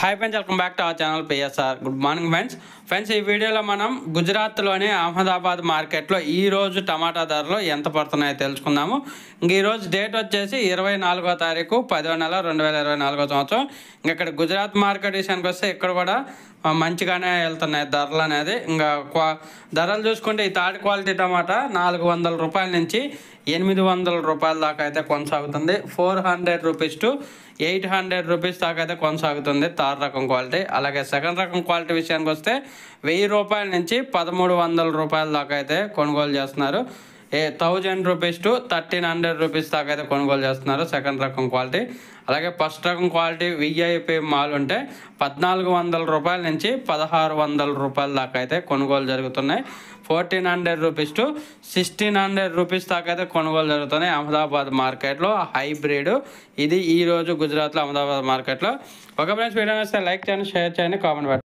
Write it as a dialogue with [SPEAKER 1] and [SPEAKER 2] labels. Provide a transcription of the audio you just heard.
[SPEAKER 1] hi friends welcome back to our channel P S R good morning friends friends ఈ వీడియోలో మనం గుజరాత్లోని అహ్మదాబాద్ మార్కెట్లో ఈరోజు టమాటా ధరలు ఎంత పడుతున్నాయో తెలుసుకుందాము ఇంక ఈరోజు డేట్ వచ్చేసి ఇరవై నాలుగో తారీఖు పదో నెల రెండు వేల ఇరవై నాలుగో సంవత్సరం ఇంక ఇక్కడ గుజరాత్ మార్కెట్ విషయానికి వస్తే ఇక్కడ కూడా మంచిగానే వెళ్తున్నాయి ధరలు అనేది ఇంకా క్వా ధరలు చూసుకుంటే ఈ థర్డ్ క్వాలిటీ టమాటా నాలుగు వందల రూపాయల నుంచి ఎనిమిది వందల రూపాయల దాకా అయితే కొనసాగుతుంది four hundred rupees to eight hundred rupees దాకా అయితే కొనసాగుతుంది ఆరు రకం క్వాలిటీ అలాగే సెకండ్ రకం క్వాలిటీ విషయానికి వస్తే వెయ్యి రూపాయల నుంచి పదమూడు వందల రూపాయల దాకా అయితే కొనుగోలు చేస్తున్నారు a thousand rupees to thirteen hundred rupees దాకా అయితే కొనుగోలు చేస్తున్నారు సెకండ్ రకం క్వాలిటీ అలాగే ఫస్ట్ రకం క్వాలిటీ విఐపి మాల్ ఉంటే పద్నాలుగు వందల రూపాయల నుంచి పదహారు వందల రూపాయల దాకా అయితే కొనుగోలు జరుగుతున్నాయి fourteen hundred rupees to sixteen hundred rupees దాకా అయితే కొనుగోలు జరుగుతున్నాయి అహ్మదాబాద్ మార్కెట్లో హైబ్రిడ్ ఇది ఈరోజు గుజరాత్లో అహ్మదాబాద్ మార్కెట్లో ఒక ఫ్రెండ్స్ వీడియో నచ్చితే లైక్ చేయండి షేర్ చేయండి కామెంట్ పెట్టండి